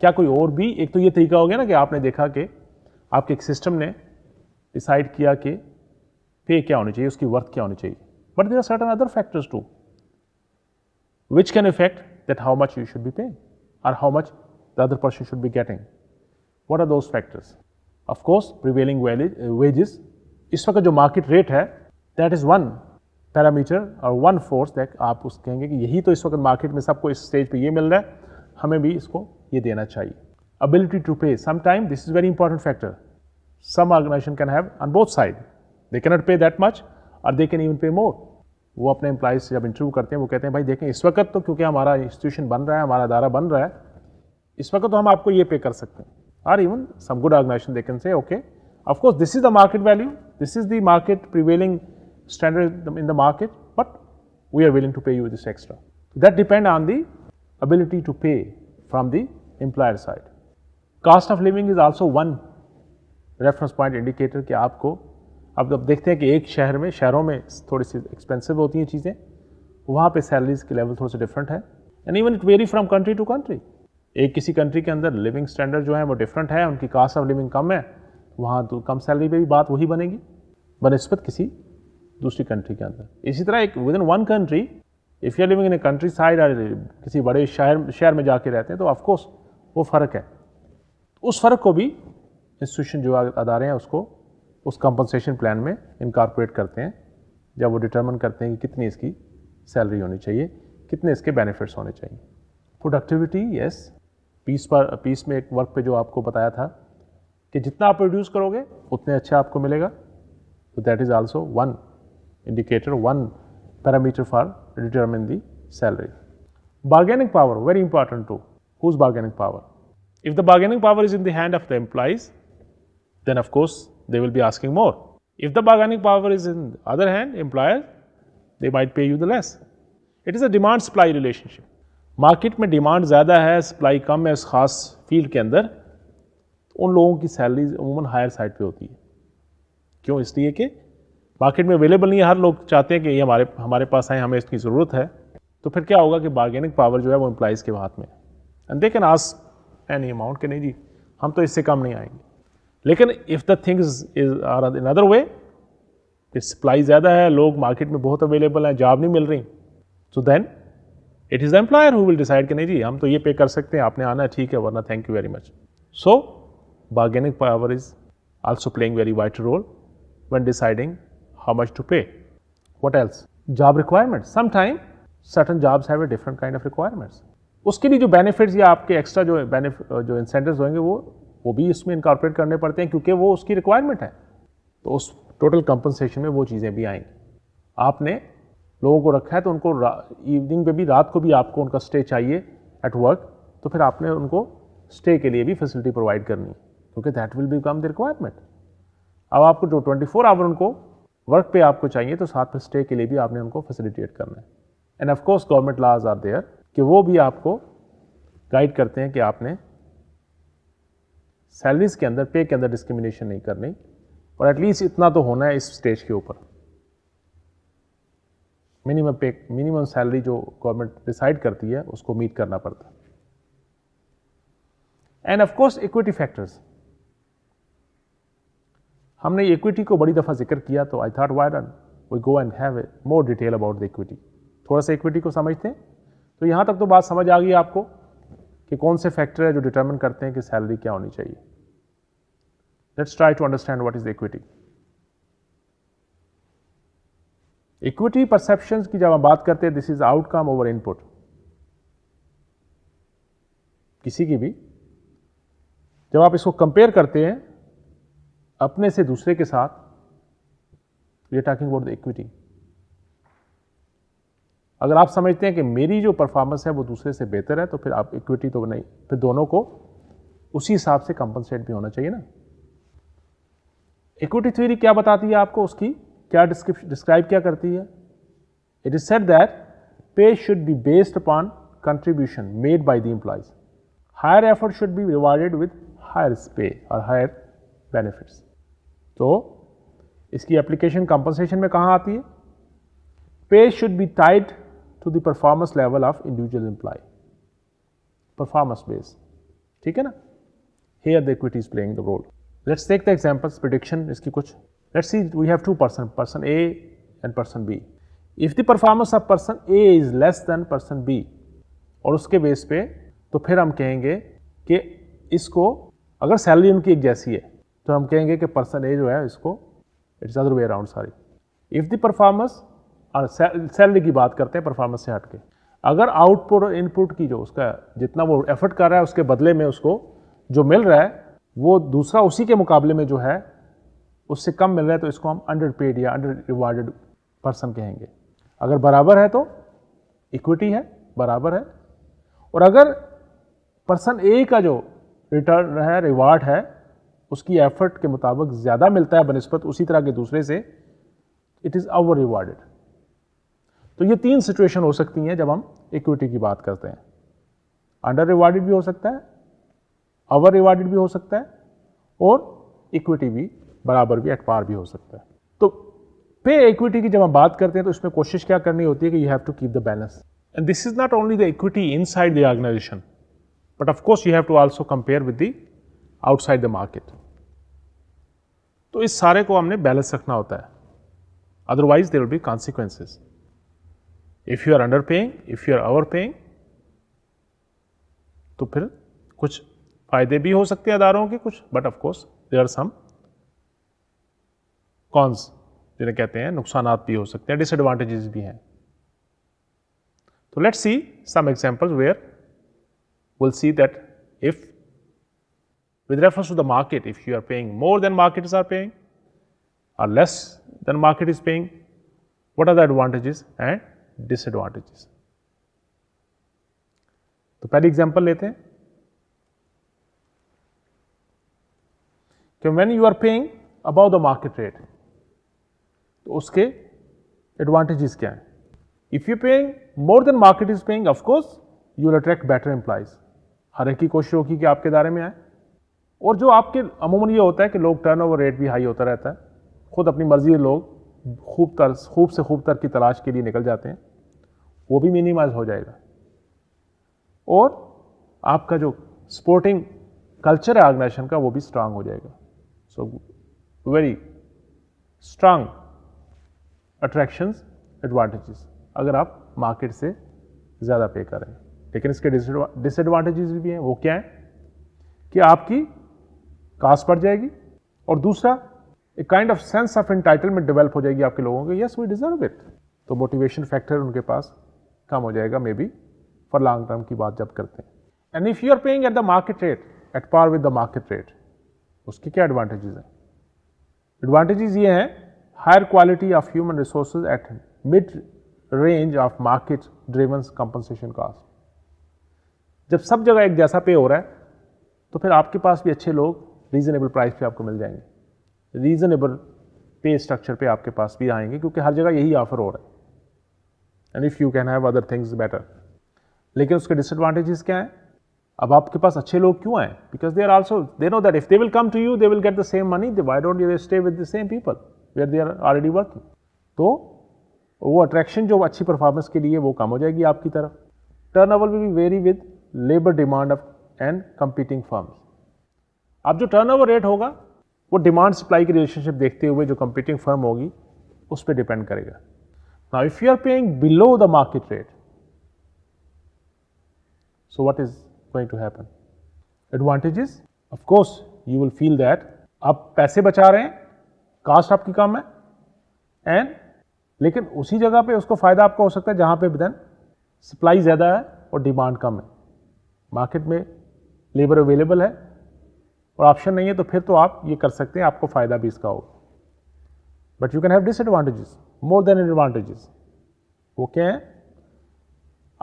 क्या कोई और भी एक तो ये तरीका हो गया ना कि आपने देखा कि आपके एक सिस्टम ने डिसाइड किया कि पे क्या होनी चाहिए उसकी वर्थ क्या होनी चाहिए but there are certain other factors to which can effect that how much you should be pay और how much the other person should be getting what are those factors of course prevailing wages इस वक्त जो market rate है that is one parameter और one force that आप उस कहेंगे कि यही तो इस वक्त मार्केट में सबको इस स्टेज पर यह मिल रहा है हमें भी इसको ये देना चाहिए अबिलिटी टू पे समाइम this is very important factor some organization can have on both side they can not पे दैट मच और दे कैन इवन पे मोर वो अपने एम्प्लाइज से जब इंटरव्यू करते हैं वो कहते हैं भाई देखें इस वक्त तो क्योंकि हमारा इंस्टीट्यूशन बन रहा है हमारा अदारा बन रहा है इस वक्त तो हम आपको ये पे कर सकते हैं or even some good organization they can say okay of course this is the market value this is the market prevailing standard in the market but we are willing to pay you this extra that depend on the ability to pay from the employer side cost of living is also one reference point indicator कि आपको अब अब देखते हैं कि एक शहर में शहरों में थोड़ी सी एक्सपेंसिव होती हैं चीज़ें वहाँ पे सैलरीज के लेवल थोड़े से डिफरेंट है and even it vary from country to country एक किसी कंट्री के अंदर लिविंग स्टैंडर्ड जो है वो डिफरेंट है उनकी कास्ट ऑफ लिविंग कम है वहाँ तो कम सैलरी पर भी बात वही बनेगी बनस्पत किसी दूसरी कंट्री के अंदर इसी तरह एक within one country if you living in a countryside और किसी बड़े शहर शहर में जाके रहते हैं तो ऑफकोर्स वो फ़र्क है उस फ़र्क को भी इंस्टीट्यूशन जो अदारे हैं उसको उस कंपनसेशन प्लान में इनकारपोरेट करते हैं जब वो डिटर्मन करते हैं कि कितनी इसकी सैलरी होनी चाहिए कितने इसके बेनिफिट्स होने चाहिए प्रोडक्टिविटी यस पीस पर पीस में एक वर्क पे जो आपको बताया था कि जितना आप प्रोड्यूस करोगे उतने अच्छे आपको मिलेगा तो that is also one indicator one parameter for determine the salary bargaining power very important too who's bargaining power if the bargaining power is in the hand of the employees then of they will be asking more. If the bargaining power is in other hand, employer, they might pay you the less. It is a demand supply relationship. Market में demand ज़्यादा है supply कम है उस खास field के अंदर तो उन लोगों की सैलरी अमूमन हायर साइड पे होती है क्यों इसलिए कि मार्केट में अवेलेबल नहीं है हर लोग चाहते हैं कि ये हमारे हमारे पास आए हमें इसकी ज़रूरत है तो फिर क्या होगा कि बार्गेनिंग पावर जो है वो एम्प्लाइज के हाथ में and they can ask any amount के नहीं जी हम तो इससे कम नहीं आएंगे लेकिन if the things is are in other way supply ज़्यादा है लोग मार्केट में बहुत अवेलेबल हैं जॉब नहीं मिल रही so then it is the employer who will decide कि नहीं जी हम तो ये पे कर सकते हैं आपने आना है ठीक है वरना thank you very much so bargaining power is also playing very vital role one deciding how much to pay what else job requirement समाइम सर्टन जॉब्स है डिफरेंट काइंड ऑफ रिक्वायरमेंट्स उसके लिए जो बेनिफिट्स या आपके एक्स्ट्रा जो benefit जो incentive होंगे वो वो भी इसमें इंकॉर्पोरेट करने पड़ते हैं क्योंकि वो उसकी रिक्वायरमेंट है तो उस टोटल कंपनसेशन में वो चीज़ें भी आएंगी आपने लोगों को रखा है तो उनको इवनिंग पे भी रात को भी आपको उनका स्टे चाहिए एट वर्क तो फिर आपने उनको स्टे के लिए भी फैसिलिटी प्रोवाइड करनी है क्योंकि that will become the requirement अब आपको जो ट्वेंटी फोर आवर उनको वर्क पे आपको चाहिए तो साथ में स्टे के लिए भी आपने उनको फैसिलिटेट करना है and of course government laws are there कि वो भी आपको गाइड करते हैं कि आपने सैलरीज के अंदर पे के अंदर डिस्क्रिमिनेशन नहीं करनी और एटलीस्ट इतना तो होना है इस स्टेज के ऊपर मिनिमम पे मिनिमम सैलरी जो गवर्नमेंट डिसाइड करती है उसको मीट करना पड़ता है and of course equity factors हमने इक्विटी को बड़ी दफ़ा जिक्र किया तो I thought why don't we go and have more detail about the equity थोड़ा सा इक्विटी को समझते हैं तो यहां तक तो बात समझ आ गई आपको कि कौन से फैक्टर है जो डिटर्मन करते हैं कि सैलरी क्या होनी चाहिए let's try to understand what is equity equity perception की जब हम बात करते हैं this is outcome over input किसी की भी जब आप इसको कंपेयर करते हैं अपने से दूसरे के साथ we are talking about the equity अगर आप समझते हैं कि मेरी जो परफॉर्मेंस है वो दूसरे से बेहतर है तो फिर आप इक्विटी तो नहीं फिर दोनों को उसी हिसाब से कंपनसेट भी होना चाहिए ना इक्विटी थ्योरी क्या बताती है आपको उसकी क्या डिस्क्राइब क्या करती है it is said that pay should be based upon contribution made by the employees higher effort should be rewarded with higher pay और हायर बेनिफिट्स तो इसकी एप्लीकेशन कंपनसेशन में कहाँ आती है pay should be tied to the performance level of individual employee. Performance base theek hai na Here the equity is playing the role. Let's take the examples, prediction iski kuch Let's see we have two person, person A and person B. If the performance of person A is less than person B aur uske base pe to फिर hum kahenge कि isko agar salary unki ek jaisi hai to hum kahenge कि person a jo hai isko it's other way around sorry if the performance salary की बात करते हैं performance से हट के अगर आउटपुट और इनपुट की जो उसका जितना वो एफर्ट कर रहा है उसके बदले में उसको जो मिल रहा है वो दूसरा उसी के मुकाबले में जो है उससे कम मिल रहा है तो इसको हम अंडर पेड या अंडर रिवार्डेड पर्सन कहेंगे अगर बराबर है तो इक्विटी है बराबर है और अगर पर्सन ए का जो रिटर्न है रिवार्ड है उसकी एफर्ट के मुताबिक ज़्यादा मिलता है बनस्पत उसी तरह के दूसरे से इट इज़ ओवर रिवार्डेड तो ये तीन सिचुएशन हो सकती हैं जब हम इक्विटी की बात करते हैं अंडर रिवार्डेड भी हो सकता है ओवर रिवार्डेड भी हो सकता है और इक्विटी भी बराबर भी एट पार भी हो सकता है तो पे इक्विटी की जब हम बात करते हैं तो इसमें कोशिश क्या करनी होती है कि you have to keep the balance and this is not only the equity inside the organization but of course you have to also compare with the outside the market तो इस सारे को हमने बैलेंस रखना होता है otherwise there will be consequences if you are underpaying, if you are overpaying, तो फिर कुछ फायदे भी हो सकते हैं अदारों के कुछ but of course there are some cons जिन्हें कहते हैं नुकसान भी हो सकते हैं डिसएडवांटेजेस भी हैं तो let's see some examples where we'll see that if with reference to the market, if you are paying more than market is paying or less than market is paying, what are the advantages and disadvantages तो पहले example लेते हैं कि when you are paying above the market rate तो उसके advantages क्या हैं if you paying more than market is paying of course you will attract better employees हर एक की कोशिश होगी कि आपके दायरे में आए और जो आपके अमूमन ये होता है कि लोग टर्नओवर रेट भी हाई होता रहता है खुद अपनी मर्जी लोग खूब तर खूब से खूब तर की तलाश के लिए निकल जाते हैं वो भी मिनिमाइज हो जाएगा और आपका जो स्पोर्टिंग कल्चर है ऑर्गेनाइजेशन का वो भी स्ट्रांग हो जाएगा so very strong attractions advantages अगर आप मार्केट से ज़्यादा पे कर रहे हैं लेकिन इसके डिसएडवांटेजेस भी हैं वो क्या हैं कि आपकी कास्ट बढ़ जाएगी और दूसरा एक kind of sense of entitlement develop हो जाएगी आपके लोगों की यस वी डिजर्व इट तो मोटिवेशन फैक्टर उनके पास कम हो जाएगा maybe for long term की बात जब करते हैं and if you are paying at the market rate at par with the market rate उसके क्या एडवांटेजेस हैं एडवांटेजेस ये हैं higher quality of human resource at mid range of market ड्रेवन compensation cost जब सब जगह एक जैसा पे हो रहा है तो फिर आपके पास भी अच्छे लोग रीजनेबल प्राइस पे आपको मिल जाएंगे रीज़नेबल पे स्ट्रक्चर पे आपके पास भी आएंगे क्योंकि हर जगह यही ऑफर हो रहा है and if you can have other things better लेकिन उसके डिसएडवांटेजेस क्या हैं अब आपके पास अच्छे लोग क्यों आए because they are also they know that if they will come to you they will get the same money they why don't you stay with the same people where they are already working तो वो attraction जो अच्छी performance के लिए वो कम हो जाएगी आपकी तरफ turnover will be very with labour demand off and competing firms अब जो टर्न ओवर रेट होगा वो डिमांड सप्लाई की रिलेशनशिप देखते हुए जो कंपीटिंग फर्म होगी उस पर डिपेंड करेगा now if you are paying below the market rate so what is going to happen advantage of course you will feel that आप पैसे बचा रहे हैं कास्ट आपकी कम है एंड लेकिन उसी जगह पे उसको फायदा आपका हो सकता है जहां पे देन सप्लाई ज़्यादा है और डिमांड कम है मार्केट में लेबर अवेलेबल है और ऑप्शन नहीं है तो फिर तो आप ये कर सकते हैं आपको फ़ायदा भी इसका होगा but you can have disadvantages more than advantages वो क्या है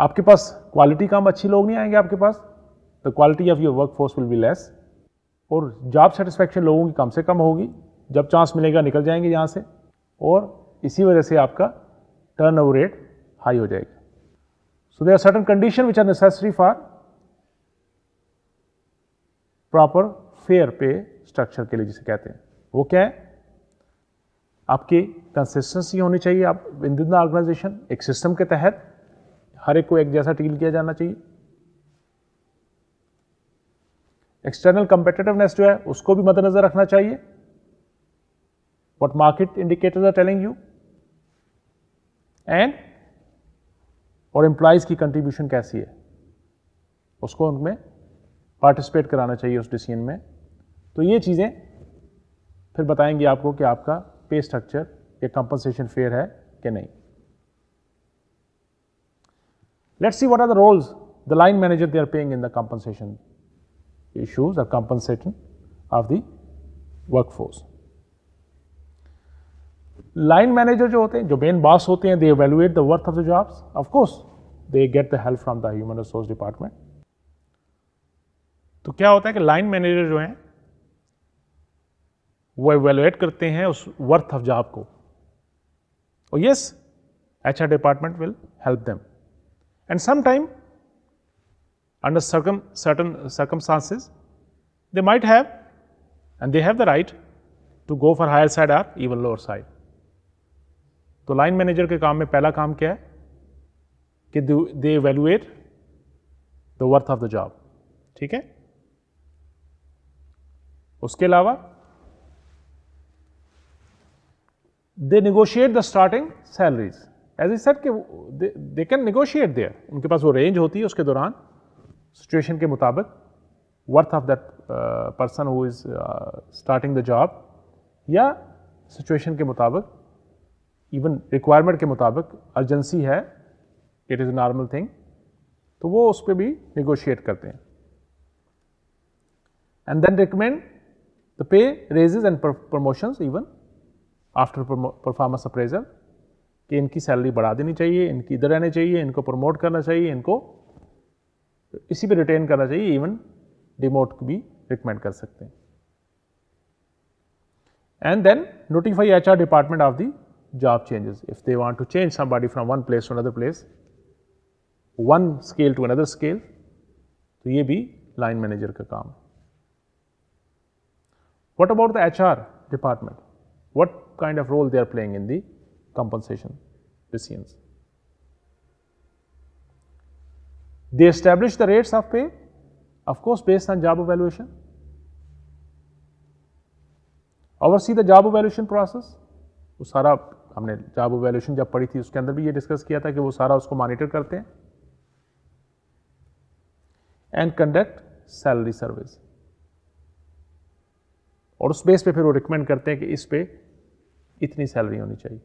आपके पास क्वालिटी काम अच्छे लोग नहीं आएंगे आपके पास the quality of your workforce will be less और जॉब सेटिस्फेक्शन लोगों की कम से कम होगी जब चांस मिलेगा निकल जाएंगे यहाँ से और इसी वजह से आपका टर्न ओवर रेट हाई हो जाएगा so they are certain condition which are necessary for proper fair pay structure के लिए जिसे कहते हैं वो क्या है आपकी कंसिस्टेंसी होनी चाहिए आप इन दिन ऑर्गेनाइजेशन एक सिस्टम के तहत हर एक को एक जैसा डील किया जाना चाहिए एक्सटर्नल कंपेटेटिवनेस जो है उसको भी मद्देनजर रखना चाहिए what market indicators are telling you and और एम्प्लॉयज की कंट्रीब्यूशन कैसी है उसको उनमें पार्टिसिपेट कराना चाहिए उस डिसीजन में तो ये चीज़ें फिर बताएंगे आपको कि आपका पे स्ट्रक्चर या कंपनसेशन फेयर है कि नहीं let's see what are the roles the line manager they are paying in the compensation issues or compensation of the workforce line manager जो होते हैं जो मेन बॉस होते हैं they evaluate the worth of the jobs of course they get the help from the human resource department तो क्या होता है कि लाइन मैनेजर जो हैं वो एवेलुएट करते हैं उस वर्थ ऑफ जॉब को और yes H R department will help them and समाइम अंडर सर्कम certain circumstances they might have and they have the right to go for higher side or even lower side तो line manager के काम में पहला काम क्या है कि they evaluate the worth of the job ठीक है उसके अलावा they negotiate the starting salaries. As I said they, they can negotiate there. उनके पास वो range होती है उसके दौरान situation के मुताबिक worth of that uh, person who is uh, starting the job या situation के मुताबिक even requirement के मुताबिक urgency है it is a normal thing तो वो उस भी negotiate करते हैं and then recommend the pay raises and promotions even after performance appraisal कि इनकी सैलरी बढ़ा देनी चाहिए इनकी इधर रहनी चाहिए इनको प्रमोट करना चाहिए इनको इसी पे रिटेन करना चाहिए इवन डिमोट को भी रिकमेंड कर सकते हैं and then notify H department of the job changes if they want to change somebody from one place to another place one scale to another scale तो ये भी लाइन मैनेजर का काम है what about the H R department what kind of role they are playing in the compensation decisions. They establish the rates of pay, of course, based on job evaluation. Oversee the job evaluation process. वो सारा हमने job valuation जब पढ़ी थी उसके अंदर भी ये डिस्कस किया था कि वो सारा उसको मॉनिटर करते हैं एंड कंडक्ट सैलरी सर्विस और उस बेस पे फिर वो रिकमेंड करते हैं कि इस पे इतनी सैलरी होनी चाहिए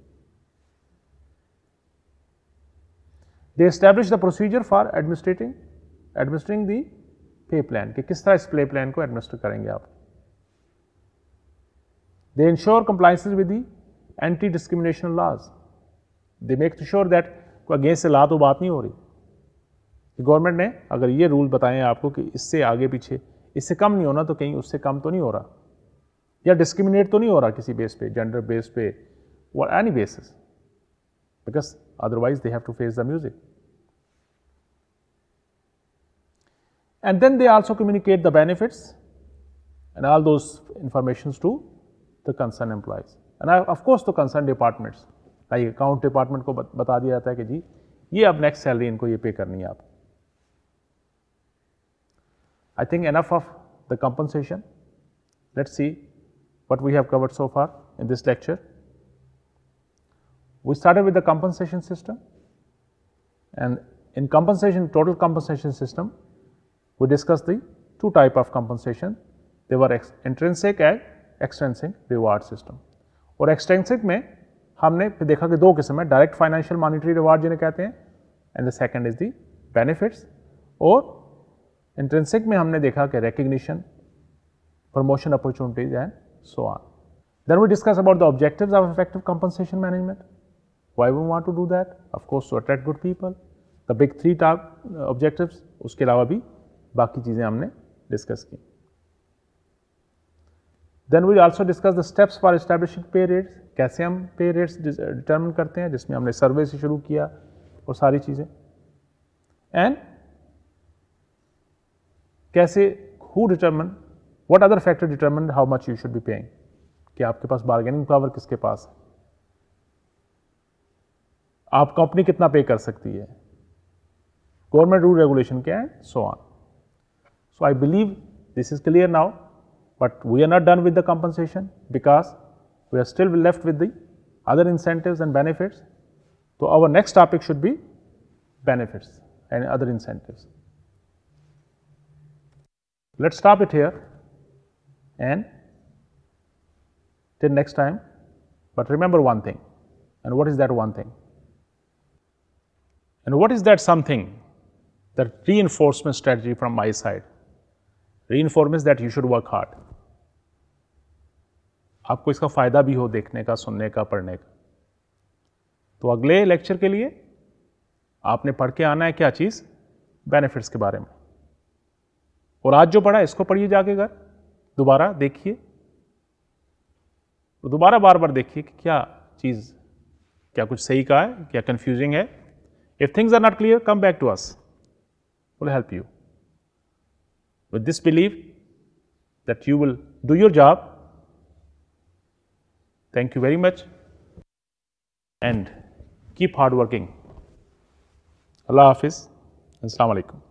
they establish the procedure for administrating administering the pay plan कि किस तरह इस पे प्लान को एडमिनिस्टर करेंगे आप they compliance compliances with the anti discrimination laws they sure that कोई अगेंस्ट ला तो बात नहीं हो रही गवर्नमेंट ने अगर ये रूल बताएं आपको कि इससे आगे पीछे इससे कम नहीं होना तो कहीं उससे कम तो नहीं हो रहा या डिस्क्रिमिनेट तो नहीं हो रहा किसी बेस पे जेंडर बेस पे और any basis because otherwise they have to face the music and then they also communicate the benefits and all those information to the concern employees and of course course concern departments I account department को बता दिया जाता है कि जी ये अब next salary इनको ये पे करनी है आप I think enough of the compensation let see what we have covered so far in this lecture. We started with the compensation system and in compensation, total compensation system, we discussed the two type of compensation. They were intrinsic and extrinsic reward system. اور ایکسٹینسک میں ہم نے پھر دیکھا کہ دو قسم ہیں direct financial monetary reward جنہیں کہتے ہیں and the second is the benefits اور انٹرنسک میں ہم نے دیکھا کہ recognition promotion opportunities and so on. Then we discuss about the objectives of effective compensation management. Why we want to do that? Of course, to attract good people. The big three top objectives, uske alawa bhi, बाकी चीज़ें humne discuss ki. Then we also discuss the steps for establishing pay rates Kaise hum pay rates determine karte hain, जिसमें humne survey se shuru kiya, aur sari चीज़ें And, kaise, who determine what other factor determine how much you should be paying कि आपके पास bargaining power किसके पास है आप company कितना पे कर सकती है गवर्नमेंट रूल रेगुलेशन क्या है so on so I believe this is clear now but we are not done with the compensation because we are still left with the other incentives and benefits. So, our next topic should be benefits and other incentives. Let us stop it here. And till next time, but remember one thing. And what is that one thing? And what is that something? That reinforcement strategy from my side. Reinforcement that you should work hard. आपको इसका फायदा भी हो देखने का सुनने का पढ़ने का तो अगले लेक्चर के लिए आपने पढ़ के आना है क्या चीज़ बेनिफिट्स के बारे में और आज जो पढ़ा इसको पढ़िए जाके घर दोबारा देखिए दोबारा बार बार देखिए कि क्या चीज़ क्या कुछ सही कहा है क्या कन्फ्यूजिंग है if things are not clear come back to us will help you with this believe that you will do your job thank you very much and keep hard working अल्लाह हाफिज़ assalamu